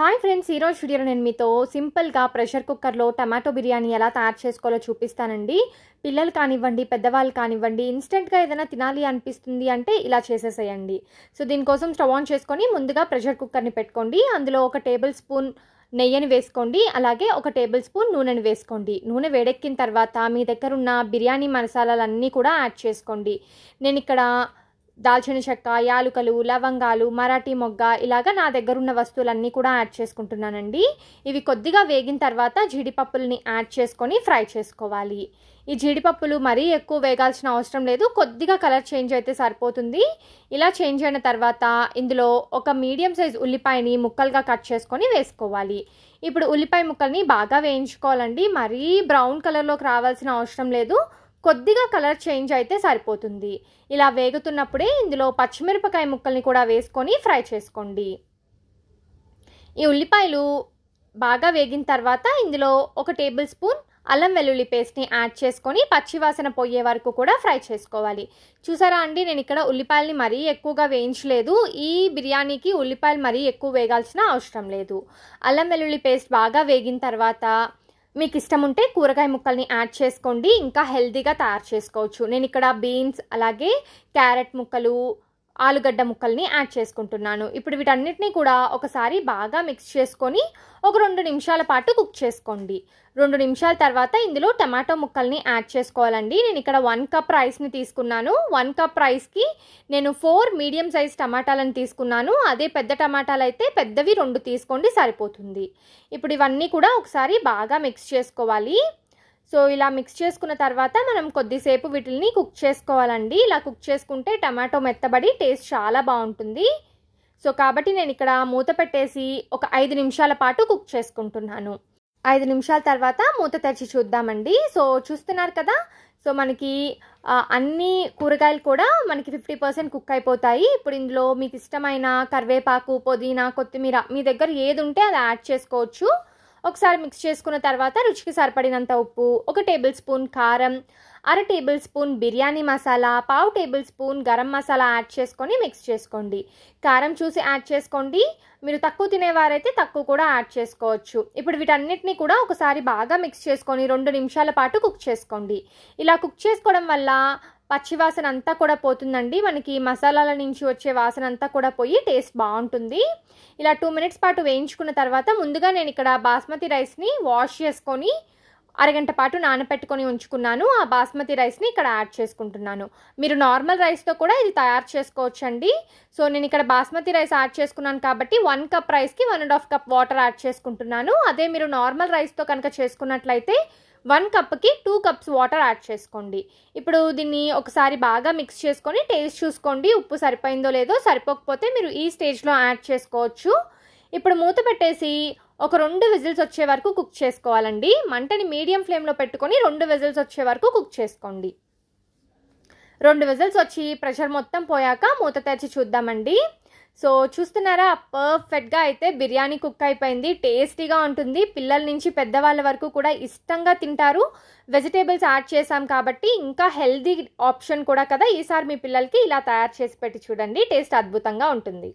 hi friends ఈరోజు వీడియోలో నేను మీతో సింపుల్గా ప్రెషర్ కుక్కర్లో టమాటో బిర్యానీ ఎలా తయారు చేసుకోవాలో చూపిస్తానండి పిల్లలు కానివ్వండి పెద్దవాళ్ళు కానివ్వండి ఇన్స్టెంట్గా ఏదైనా తినాలి అనిపిస్తుంది అంటే ఇలా చేసేసేయండి సో దీనికోసం స్టవ్ ఆన్ చేసుకొని ముందుగా ప్రెషర్ కుక్కర్ని పెట్టుకోండి అందులో ఒక టేబుల్ స్పూన్ నెయ్యిని వేసుకోండి అలాగే ఒక టేబుల్ స్పూన్ నూనెని వేసుకోండి నూనె వేడెక్కిన తర్వాత మీ దగ్గర ఉన్న బిర్యానీ మసాలాలన్నీ కూడా యాడ్ చేసుకోండి నేను ఇక్కడ దాల్చిన చెక్క యాలుకలు లవంగాలు మరాఠీ మొగ్గ ఇలాగ నా దగ్గర ఉన్న వస్తువులన్నీ కూడా యాడ్ చేసుకుంటున్నానండి ఇవి కొద్దిగా వేగిన తర్వాత జీడిపప్పులని యాడ్ చేసుకొని ఫ్రై చేసుకోవాలి ఈ జీడిపప్పులు మరీ ఎక్కువ వేగాల్సిన అవసరం లేదు కొద్దిగా కలర్ చేంజ్ అయితే సరిపోతుంది ఇలా చేంజ్ అయిన తర్వాత ఇందులో ఒక మీడియం సైజ్ ఉల్లిపాయని ముక్కలుగా కట్ చేసుకొని వేసుకోవాలి ఇప్పుడు ఉల్లిపాయ ముక్కల్ని బాగా వేయించుకోవాలండి మరీ బ్రౌన్ కలర్లోకి రావాల్సిన అవసరం లేదు కొద్దిగా కలర్ చేంజ్ అయితే సరిపోతుంది ఇలా వేగుతున్నప్పుడే ఇందులో పచ్చిమిరపకాయ ముక్కల్ని కూడా వేసుకొని ఫ్రై చేసుకోండి ఈ ఉల్లిపాయలు బాగా వేగిన తర్వాత ఇందులో ఒక టేబుల్ స్పూన్ అల్లం వెల్లుల్లి పేస్ట్ని యాడ్ చేసుకొని పచ్చివాసన పోయే వరకు కూడా ఫ్రై చేసుకోవాలి చూసారా అండి నేను ఇక్కడ ఉల్లిపాయల్ని మరీ ఎక్కువగా వేయించలేదు ఈ బిర్యానీకి ఉల్లిపాయలు మరీ ఎక్కువ వేగాల్సిన అవసరం లేదు అల్లం వెల్లుల్లి పేస్ట్ బాగా వేగిన తర్వాత మీకు ఇష్టం ఉంటే కూరగాయ ముక్కల్ని యాడ్ చేసుకోండి ఇంకా హెల్తీగా తయారు చేసుకోవచ్చు నేను ఇక్కడ బీన్స్ అలాగే క్యారెట్ ముక్కలు ఆలుగడ్డ ముక్కల్ని యాడ్ చేసుకుంటున్నాను ఇప్పుడు వీటన్నిటినీ కూడా ఒకసారి బాగా మిక్స్ చేసుకొని ఒక రెండు నిమిషాల పాటు కుక్ చేసుకోండి రెండు నిమిషాల తర్వాత ఇందులో టమాటో ముక్కల్ని యాడ్ చేసుకోవాలండి నేను ఇక్కడ వన్ కప్ రైస్ని తీసుకున్నాను వన్ కప్ రైస్కి నేను ఫోర్ మీడియం సైజ్ టమాటాలను తీసుకున్నాను అదే పెద్ద టమాటాలు అయితే పెద్దవి రెండు తీసుకోండి సరిపోతుంది ఇప్పుడు ఇవన్నీ కూడా ఒకసారి బాగా మిక్స్ చేసుకోవాలి సో ఇలా మిక్స్ చేసుకున్న తర్వాత మనం కొద్దిసేపు వీటిని కుక్ చేసుకోవాలండి ఇలా కుక్ చేసుకుంటే టమాటో మెత్తబడి టేస్ట్ చాలా బాగుంటుంది సో కాబట్టి నేను ఇక్కడ మూత పెట్టేసి ఒక ఐదు నిమిషాల పాటు కుక్ చేసుకుంటున్నాను ఐదు నిమిషాల తర్వాత మూత తెరిచి చూద్దామండి సో చూస్తున్నారు కదా సో మనకి అన్ని కూరగాయలు కూడా మనకి ఫిఫ్టీ పర్సెంట్ కుక్ అయిపోతాయి ఇప్పుడు ఇందులో మీకు ఇష్టమైన కరివేపాకు పుదీనా కొత్తిమీర మీ దగ్గర ఏది ఉంటే అది యాడ్ చేసుకోవచ్చు ఒకసారి మిక్స్ చేసుకున్న తర్వాత రుచికి సరిపడినంత ఉప్పు ఒక టేబుల్ స్పూన్ కారం అర టేబుల్ స్పూన్ బిర్యానీ మసాలా పావు tablespoon garam masala add చేసుకొని మిక్స్ చేసుకోండి కారం చూసి యాడ్ చేసుకోండి మీరు తక్కువ తినేవారైతే తక్కువ కూడా యాడ్ చేసుకోవచ్చు ఇప్పుడు వీటన్నిటిని కూడా ఒకసారి బాగా మిక్స్ చేసుకొని రెండు నిమిషాల పాటు కుక్ చేసుకోండి ఇలా కుక్ చేసుకోవడం వల్ల పచ్చి వాసన అంతా కూడా పోతుందండి మనకి మసాలాల నుంచి వచ్చే వాసన అంతా కూడా పోయి టేస్ట్ బాగుంటుంది ఇలా టూ మినిట్స్ పాటు వేయించుకున్న తర్వాత ముందుగా నేను ఇక్కడ బాస్మతి రైస్ని వాష్ చేసుకొని అరగంట పాటు నానపెట్టుకొని ఉంచుకున్నాను ఆ బాస్మతి రైస్ని ఇక్కడ యాడ్ చేసుకుంటున్నాను మీరు నార్మల్ రైస్తో కూడా ఇది తయారు చేసుకోవచ్చు అండి సో నేను ఇక్కడ బాస్మతి రైస్ యాడ్ చేసుకున్నాను కాబట్టి వన్ కప్ రైస్కి one and half cup water add చేసుకుంటున్నాను అదే మీరు నార్మల్ రైస్తో కనుక చేసుకున్నట్లయితే వన్ కప్కి టూ కప్స్ వాటర్ యాడ్ చేసుకోండి ఇప్పుడు దీన్ని ఒకసారి బాగా మిక్స్ చేసుకొని టేస్ట్ చూసుకోండి ఉప్పు సరిపోయిందో లేదో సరిపోకపోతే మీరు ఈ స్టేజ్లో యాడ్ చేసుకోవచ్చు ఇప్పుడు మూత పెట్టేసి ఒక రెండు విజిల్స్ వచ్చే వరకు కుక్ చేసుకోవాలండి మంటని మీడియం ఫ్లేమ్లో పెట్టుకొని రెండు విజిల్స్ వచ్చే వరకు కుక్ చేసుకోండి రెండు విజిల్స్ వచ్చి ప్రెషర్ మొత్తం పోయాక మూత తెరిచి చూద్దామండి సో చూస్తున్నారా పర్ఫెక్ట్గా అయితే బిర్యానీ కుక్ అయిపోయింది టేస్టీగా ఉంటుంది పిల్లల నుంచి పెద్దవాళ్ళ వరకు కూడా ఇష్టంగా తింటారు వెజిటేబుల్స్ యాడ్ చేసాం కాబట్టి ఇంకా హెల్దీ ఆప్షన్ కూడా కదా ఈసారి మీ పిల్లలకి ఇలా తయారు చేసి పెట్టి చూడండి టేస్ట్ అద్భుతంగా ఉంటుంది